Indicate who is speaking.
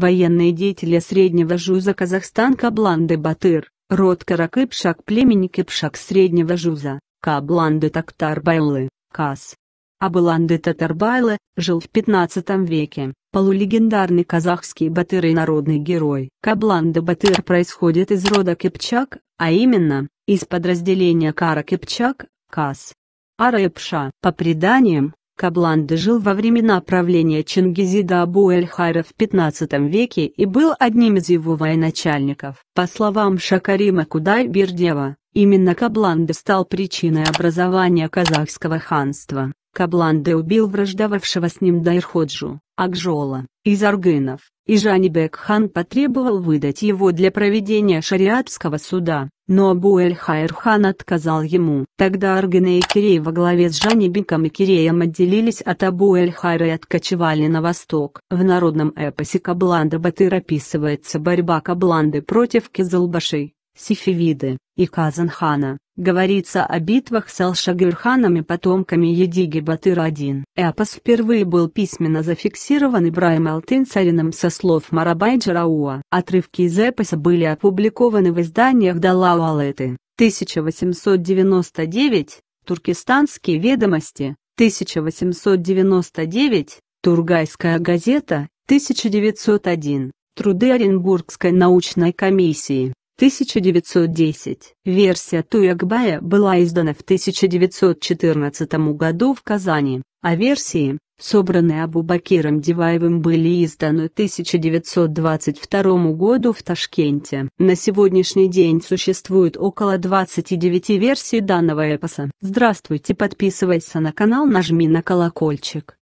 Speaker 1: военные деятели среднего жуза Казахстан Кабланды Батыр, род Каракыпшак племени Кыпшак среднего жуза, Кабланды Тактарбайлы, Кас. Абыланды Татарбайлы, жил в 15 веке, полулегендарный казахский батыр и народный герой. Кабланды Батыр происходит из рода Кыпчак, а именно, из подразделения Кара Кыпчак, Кас. Араепша. По преданиям, Каблан дожил во времена правления Чингизида абу эль в XV веке и был одним из его военачальников. По словам Шакарима Бердева, именно Кабланды стал причиной образования казахского ханства. Кабланды убил враждовавшего с ним Дайрходжу, Акжола, из Аргынов, и Жанибек-хан потребовал выдать его для проведения шариатского суда, но абу хайр хан отказал ему. Тогда Аргыны и Кирей во главе с Жанибеком и Киреем отделились от абу хайра и откочевали на восток. В народном эпосе Кабланда Батыр описывается борьба Кабланды против Кизылбаши. Сифивиды и Казанхана, говорится о битвах с Алшагирханом и потомками Едиги Батыр-1. Эпос впервые был письменно зафиксирован Ибраем Алтынцарином со слов Марабай Джарауа. Отрывки из эпоса были опубликованы в изданиях Далауалеты, 1899, Туркестанские ведомости, 1899, Тургайская газета, 1901, труды Оренбургской научной комиссии. 1910. Версия Туякбая была издана в 1914 году в Казани, а версии, собранные Абубакиром Диваевым, были изданы в 1922 году в Ташкенте. На сегодняшний день существует около 29 версий данного эпоса. Здравствуйте, подписывайся на канал, нажми на колокольчик.